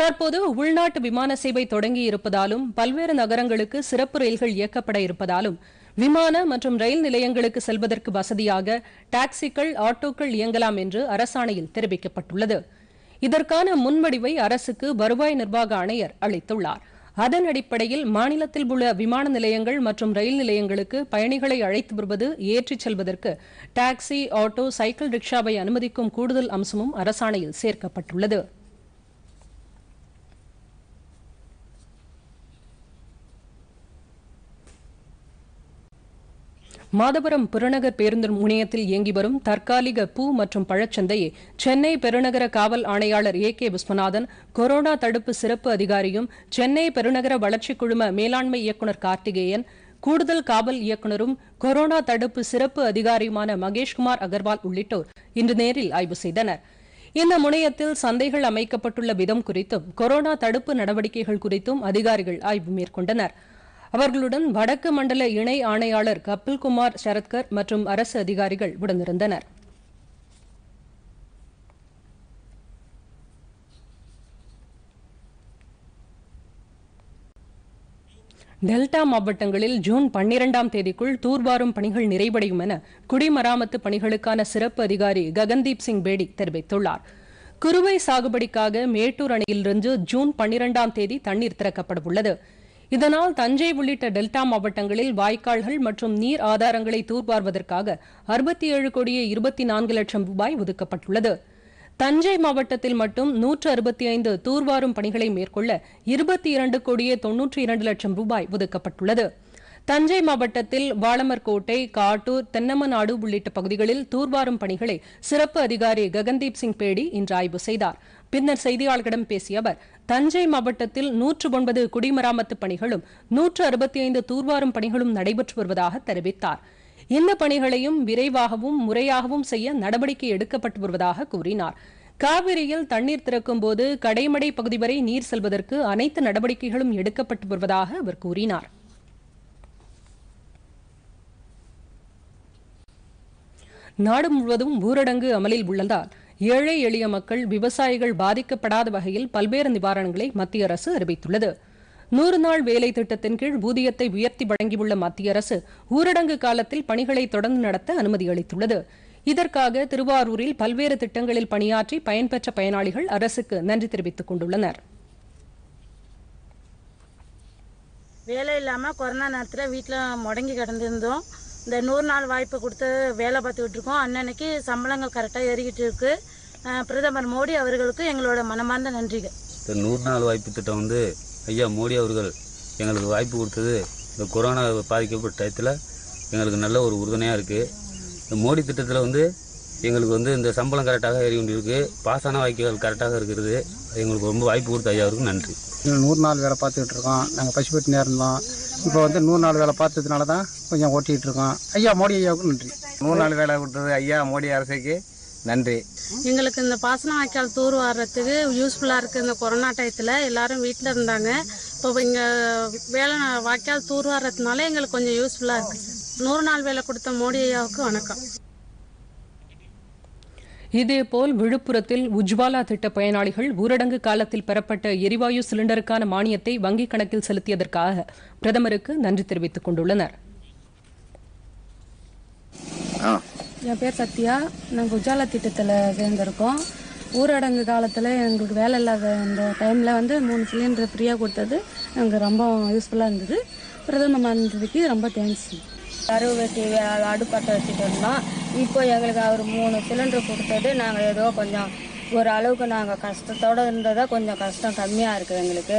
தற்போது உள்நாட்டு விமான சேவை தொடங்கி இருப்பதாலும் பல்வேறு நகரங்களுக்கு சிறப்பு ரயில்கள் இயக்கப்பட இருப்பதாலும் விமான மற்றும் ரயில் நிலையங்களுக்கு செல்வதற்கு வசதியாக டாக்ஸிகள் ஆட்டோக்கள் இயங்கலாம் என்று அரசாணையில் தெரிவிக்கப்பட்டுள்ளது இதற்கான முன்வடிவை அரசுக்கு வருவாய் நிர்வாக ஆணையர் அளித்துள்ளார் அதன் அடிப்படையில் மாநிலத்தில் உள்ள விமான நிலையங்கள் மற்றும் ரயில் நிலையங்களுக்கு பயணிகளை அழைத்து வருவது ஏற்றிச் செல்வதற்கு டாக்ஸி ஆட்டோ சைக்கிள் ரிக்ஷாவை அனுமதிக்கும் கூடுதல் அம்சமும் அரசாணையில் சேர்க்கப்பட்டுள்ளது மாதவரம் புறநகர் பேருந்து முனையத்தில் இயங்கி வரும் தற்காலிக பூ மற்றும் பழச்சந்தையை சென்னை பெருநகர காவல் ஆணையாளர் ஏ கே விஸ்வநாதன் கொரோனா தடுப்பு சிறப்பு அதிகாரியும் சென்னை பெருநகர வளர்ச்சிக் குழும மேலாண்மை இயக்குநர் கார்த்திகேயன் கூடுதல் காவல் இயக்குநரும் கொரோனா தடுப்பு சிறப்பு அதிகாரியுமான மகேஷ்குமார் அகர்வால் உள்ளிட்டோர் இன்று நேரில் ஆய்வு செய்தனர் இந்த முனையத்தில் சந்தைகள் அமைக்கப்பட்டுள்ள விதம் குறித்தும் கொரோனா தடுப்பு நடவடிக்கைகள் குறித்தும் அதிகாரிகள் ஆய்வு மேற்கொண்டனா் அவர்களுடன் வடக்கு மண்டல இணை ஆணையாளர் கபில்குமார் சரத்கர் மற்றும் அரசு அதிகாரிகள் உடனிருந்தனர் டெல்டா மாவட்டங்களில் ஜூன் பன்னிரெண்டாம் தேதிக்குள் தூர்வாரும் பணிகள் நிறைவடையும் என குடிமராமத்து பணிகளுக்கான சிறப்பு அதிகாரி ககன்தீப் சிங் பேடி தெரிவித்துள்ளார் குறுவை சாகுபடிக்காக மேட்டூர் அணையிலிருந்து ஜூன் பன்னிரெண்டாம் தேதி தண்ணீர் திறக்கப்பட உள்ளது இதனால் தஞ்சை உள்ளிட்ட டெல்டா மாவட்டங்களில் வாய்க்கால்கள் மற்றும் நீர் ஆதாரங்களை தூர்வார்வதற்காக அறுபத்தி ஏழு கோடியே இருபத்தி நான்கு லட்சம் ரூபாய் ஒதுக்கப்பட்டுள்ளது தஞ்சை மாவட்டத்தில் மட்டும் நூற்று அறுபத்தி ஐந்து தூர்வாரும் பணிகளை மேற்கொள்ள இருபத்தி இரண்டு கோடியே தொன்னூற்றி இரண்டு லட்சம் ரூபாய் ஒதுக்கப்பட்டுள்ளது தஞ்சை மாவட்டத்தில் வாளமர்கோட்டை காட்டூர் தென்னமநாடு உள்ளிட்ட பகுதிகளில் தூர்வாரும் பணிகளை சிறப்பு அதிகாரி ககன்தீப் சிங் பேடி இன்று ஆய்வு செய்தாா் பின்னர் செய்தியாளர்களிடம் பேசிய அவர் தஞ்சை மாவட்டத்தில் நூற்று ஒன்பது குடிமராமத்து பணிகளும் நூற்று அறுபத்தி ஐந்து தூர்வாரும் பணிகளும் நடைபெற்று வருவதாக தெரிவித்தார் இந்த பணிகளையும் விரைவாகவும் முறையாகவும் செய்ய நடவடிக்கை எடுக்கப்பட்டு வருவதாக கூறினார் காவிரியில் தண்ணீர் திறக்கும் போது கடைமடை பகுதி வரை நீர் செல்வதற்கு அனைத்து நடவடிக்கைகளும் எடுக்கப்பட்டு வருவதாக அவர் கூறினார் நாடு முழுவதும் ஊரடங்கு அமலில் உள்ளதால் ஏழை எளிய மக்கள் விவசாயிகள் பாதிக்கப்படாத வகையில் பல்வேறு நிவாரணங்களை மத்திய அரசு அறிவித்துள்ளது நூறு நாள் வேலை திட்டத்தின் கீழ் ஊதியத்தை உயர்த்தி வழங்கியுள்ள மத்திய அரசு ஊரடங்கு காலத்தில் பணிகளை தொடர்ந்து நடத்த அனுமதி அளித்துள்ளது இதற்காக திருவாரூரில் பல்வேறு திட்டங்களில் பணியாற்றி பயன்பெற்ற பயனாளிகள் அரசுக்கு நன்றி தெரிவித்துக் கொண்டுள்ளனர் வேலை இல்லாமல் கொரோனா நேரத்தில் வீட்டில் முடங்கி கிடந்திருந்தோம் இந்த நூறு நாள் வாய்ப்பு கொடுத்து வேலை பார்த்துக்கிட்டு இருக்கோம் அன்னன்னைக்கு சம்பளங்கள் கரெக்டாக ஏறிக்கிட்டு இருக்கு பிரதமர் மோடி அவர்களுக்கு எங்களோட மனமார்ந்த நன்றிகள் இந்த நூறு நாள் வாய்ப்பு திட்டம் வந்து ஐயா மோடி அவர்கள் எங்களுக்கு வாய்ப்பு கொடுத்தது இந்த கொரோனா பாதிக்கப்பட்ட டயத்தில் எங்களுக்கு நல்ல ஒரு உறுதுணையாக இருக்குது இந்த மோடி திட்டத்தில் வந்து எங்களுக்கு வந்து இந்த சம்பளம் கரெக்டாக ஏறி கொண்டிருக்கு பாசன வாய்ப்புகள் கரெக்டாக இருக்கிறது எங்களுக்கு ரொம்ப வாய்ப்பு கொடுத்த ஐயாவுக்கு நன்றி நூறு நாள் வேலை பார்த்துக்கிட்டு இருக்கோம் நாங்கள் நேரம் தான் இப்போ வந்து நூறு நாள் வேலை பார்த்ததுனால தான் கொஞ்சம் ஓட்டிகிட்டு இருக்கோம் ஐயா மோடி ஐயாவுக்கு நன்றி நூறு நாள் வேலை விட்டுறது ஐயா மோடி அரசுக்கு நன்றி எங்களுக்கு இந்த பாசன வாய்க்கால் தூர் வர்றதுக்கு யூஸ்ஃபுல்லாக இருக்குது இந்த கொரோனா டயத்தில் எல்லாரும் வீட்டில் இருந்தாங்க இப்போ இங்கே வேலை வாய்க்கால் தூர் வர்றதுனால எங்களுக்கு கொஞ்சம் யூஸ்ஃபுல்லாக இருக்குது நூறு நாள் வேலை கொடுத்த மோடி ஐயாவுக்கு வணக்கம் இதேபோல் விழுப்புரத்தில் உஜ்வாலா திட்ட பயனாளிகள் ஊரடங்கு காலத்தில் பெறப்பட்ட எரிவாயு சிலிண்டருக்கான மானியத்தை வங்கிக் கணக்கில் செலுத்தியதற்காக பிரதமருக்கு நன்றி தெரிவித்துக் கொண்டுள்ளனர் என் பேர் சத்யா நாங்கள் உஜாலா திட்டத்தில் சேர்ந்துருக்கோம் ஊரடங்கு காலத்தில் எங்களுக்கு வேலை இல்லாத அந்த டைமில் வந்து மூணு சிலிண்டர் ஃப்ரீயாக கொடுத்தது எங்களுக்கு ரொம்ப யூஸ்ஃபுல்லாக இருந்தது பிரதம மந்திரிக்கு ரொம்ப தேங்க்ஸ் அறுவை செய்ய அடுப்பத்தை வச்சுட்டு இருந்தோம் இப்போ எங்களுக்கு அவர் மூணு சிலிண்டர் கொடுத்தது நாங்கள் ஏதோ கொஞ்சம் ஒரு அளவுக்கு நாங்கள் கஷ்டத்தோடு இருந்ததாக கொஞ்சம் கஷ்டம் கம்மியாக இருக்குது எங்களுக்கு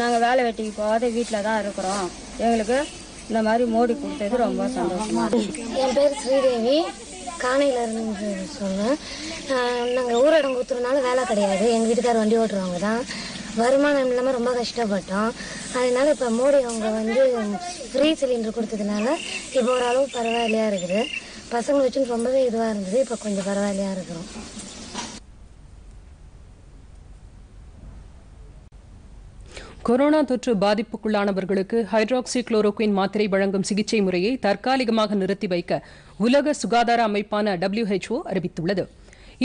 நாங்கள் வேலை வெட்டிக்கு போகாத வீட்டில் தான் இருக்கிறோம் எங்களுக்கு இந்த மாதிரி மோடி கொடுத்தது ரொம்ப சந்தோஷமாக இருக்கும் என் பேர் ஸ்ரீதேவி காணையில் இருந்து சொன்னேன் நாங்கள் ஊரடங்கு ஊத்துறதுனால வேலை கிடையாது எங்கள் வீட்டுக்கார் வண்டி ஓட்டுறவங்க தான் வருமானம் இல்லாமல் ரொம்ப கஷ்டப்பட்டோம் அதனால இப்போ மோடி அவங்க வந்து ஃப்ரீ சிலிண்டர் கொடுத்ததுனால இப்போ ஓரளவு பரவாயில்லையா இருக்குது பசங்க வச்சு ரொம்பவே இதுவாக இருந்தது இப்போ கொஞ்சம் பரவாயில்லையா இருக்கிறோம் கொரோனா தொற்று பாதிப்புக்குள்ளானவர்களுக்கு ஹைட்ராக்சி குளோரோக்வின் மாத்திரை வழங்கும் சிகிச்சை முறையை தற்காலிகமாக நிறுத்தி வைக்க உலக சுகாதார அமைப்பான டபிள்யூஹெச்ஓ அறிவித்துள்ளது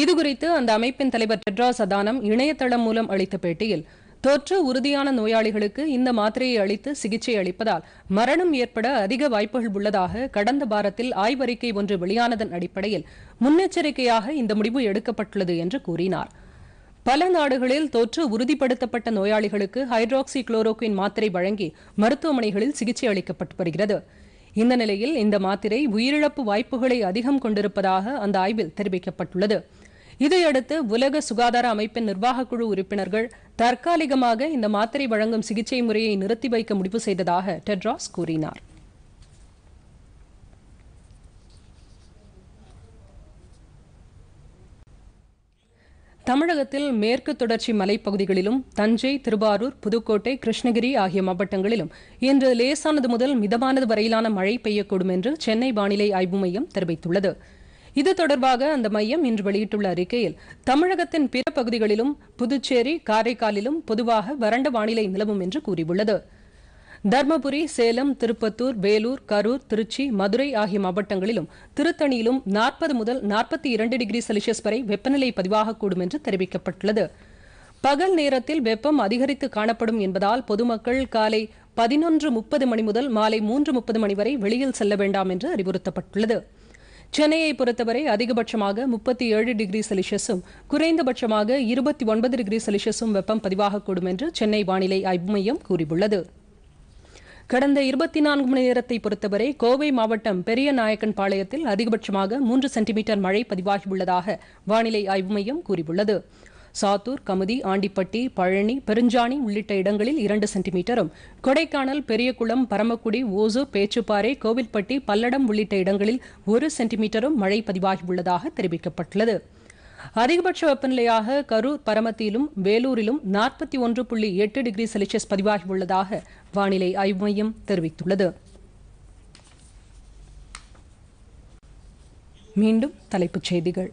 இதுகுறித்து அந்த அமைப்பின் தலைவர் டெட்ராஸ் அதானம் இணையதளம் மூலம் அளித்த பேட்டியில் தொற்று உறுதியான நோயாளிகளுக்கு இந்த மாத்திரையை அளித்து சிகிச்சை அளிப்பதால் மரணம் ஏற்பட அதிக வாய்ப்புகள் உள்ளதாக கடந்த வாரத்தில் ஆய்வறிக்கை ஒன்று வெளியானதன் அடிப்படையில் முன்னெச்சரிக்கையாக இந்த முடிவு எடுக்கப்பட்டுள்ளது என்று கூறினார் பல நாடுகளில் தொற்று உறுதிப்படுத்தப்பட்ட நோயாளிகளுக்கு ஹைட்ராக்சி குளோரோக்வின் மாத்திரை வழங்கி மருத்துவமனைகளில் சிகிச்சை அளிக்கப்பட்டு வருகிறது இந்த நிலையில் இந்த மாத்திரை உயிரிழப்பு வாய்ப்புகளை அதிகம் கொண்டிருப்பதாக அந்த ஆய்வில் தெரிவிக்கப்பட்டுள்ளது இதையடுத்து உலக சுகாதார அமைப்பின் நிர்வாகக்குழு உறுப்பினர்கள் தற்காலிகமாக இந்த மாத்திரை வழங்கும் சிகிச்சை முறையை நிறுத்தி வைக்க முடிவு செய்ததாக டெட்ராஸ் கூறினார் தமிழகத்தில் மேற்கு தொடர்ச்சி மலைப்பகுதிகளிலும் தஞ்சை திருவாரூர் புதுக்கோட்டை கிருஷ்ணகிரி ஆகிய மாவட்டங்களிலும் இன்று லேசானது முதல் மிதமானது வரையிலான மழை பெய்யக்கூடும் என்று சென்னை வானிலை ஆய்வு மையம் தெரிவித்துள்ளது இது தொடர்பாக அந்த மையம் இன்று வெளியிட்டுள்ள அறிக்கையில் தமிழகத்தின் பிற பகுதிகளிலும் புதுச்சேரி காரைக்காலிலும் பொதுவாக வறண்ட வானிலை நிலவும் என்று கூறியுள்ளது தர்மபுரி சேலம் திருப்பத்தூர் வேலூர் கரூர் திருச்சி மதுரை ஆகிய மாவட்டங்களிலும் திருத்தணியிலும் நாற்பது முதல் நாற்பத்தி இரண்டு டிகிரி செல்சியஸ் வரை வெப்பநிலை பதிவாகக்கூடும் என்று தெரிவிக்கப்பட்டுள்ளது பகல் நேரத்தில் வெப்பம் அதிகரித்து காணப்படும் என்பதால் பொதுமக்கள் காலை பதினொன்று முப்பது மணி முதல் மாலை மூன்று முப்பது மணி வரை வெளியில் செல்ல வேண்டாம் என்று அறிவுறுத்தப்பட்டுள்ளது சென்னையை பொறுத்தவரை அதிகபட்சமாக முப்பத்தி ஏழு டிகிரி செல்சியஸும் குறைந்தபட்சமாக இருபத்தி ஒன்பது டிகிரி செல்சியஸும் வெப்பம் பதிவாகக்கூடும் என்று சென்னை வானிலை ஆய்வு மையம் கூறியுள்ளது கடந்த இருபத்தி நான்கு மணி நேரத்தை பொறுத்தவரை கோவை மாவட்டம் பெரிய நாயக்கன் பாளையத்தில் அதிகபட்சமாக மூன்று சென்டிமீட்டர் மழை பதிவாகியுள்ளதாக வானிலை ஆய்வு மையம் கூறியுள்ளது சாத்தூர் கமுதி ஆண்டிப்பட்டி பழனி பெருஞ்சாணி உள்ளிட்ட இடங்களில் இரண்டு சென்டிமீட்டரும் கொடைக்கானல் பெரியகுளம் பரமக்குடி ஓசூர் பேச்சுப்பாறை கோவில்பட்டி பல்லடம் உள்ளிட்ட இடங்களில் ஒரு சென்டிமீட்டரும் மழை பதிவாகியுள்ளதாக தெரிவிக்கப்பட்டுள்ளது அதிகபட்ச வெப்பநிலையாக கரூர் பரமத்தியிலும் வேலூரிலும் நாற்பத்தி ஒன்று புள்ளி எட்டு டிகிரி செல்சியஸ் பதிவாகியுள்ளதாக வானிலை ஆய்வு மையம் தெரிவித்துள்ளது மீண்டும் தலைப்புச் செய்திகள்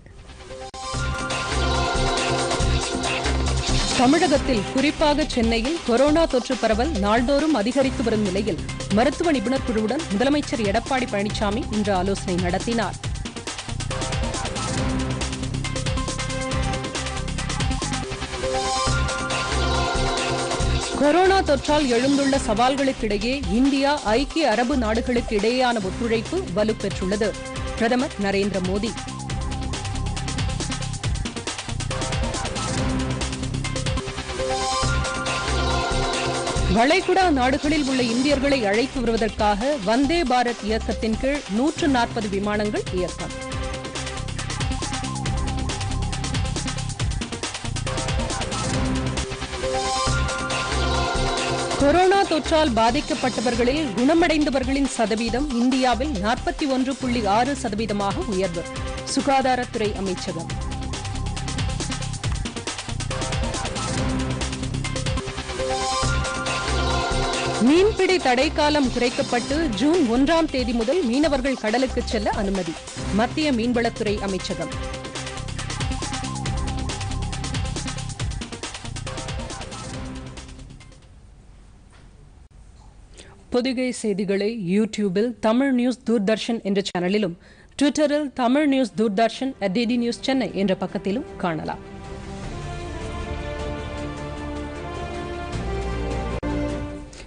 தமிழகத்தில் குறிப்பாக சென்னையில் கொரோனா தொற்று பரவல் நாள்தோறும் அதிகரித்து வரும் நிலையில் மருத்துவ நிபுணர் குழுவுடன் முதலமைச்சர் எடப்பாடி பழனிசாமி இன்று ஆலோசனை நடத்தினார் கொரோனா தொற்றால் எழுந்துள்ள சவால்களுக்கிடையே இந்தியா ஐக்கிய அரபு நாடுகளுக்கு இடையேயான ஒத்துழைப்பு வலுப்பெற்றுள்ளது பிரதமர் நரேந்திர மோடி வளைகுடா நாடுகளில் உள்ள இந்தியர்களை அழைத்து வருவதற்காக வந்தே பாரத் இயக்கத்தின் கீழ் நூற்று நாற்பது விமானங்கள் இயக்கம் கொரோனா தொற்றால் பாதிக்கப்பட்டவர்களில் குணமடைந்தவர்களின் சதவீதம் இந்தியாவில் நாற்பத்தி ஒன்று புள்ளி ஆறு சதவீதமாக உயர்வு சுகாதாரத்துறை அமைச்சகம் மீன்பிடி தடைக்காலம் குறைக்கப்பட்டு ஜூன் ஒன்றாம் தேதி முதல் மீனவர்கள் கடலுக்கு செல்ல அனுமதி மத்திய மீன்வளத்துறை அமைச்சகம் பொதிகை செய்திகளை யூடியூபில் தமிழ் நியூஸ் தூர்தர்ஷன் என்ற சேனலிலும் ட்விட்டரில் Tamil news Doordarshan DD news Chennai என்ற பக்கத்திலும் காணலாம்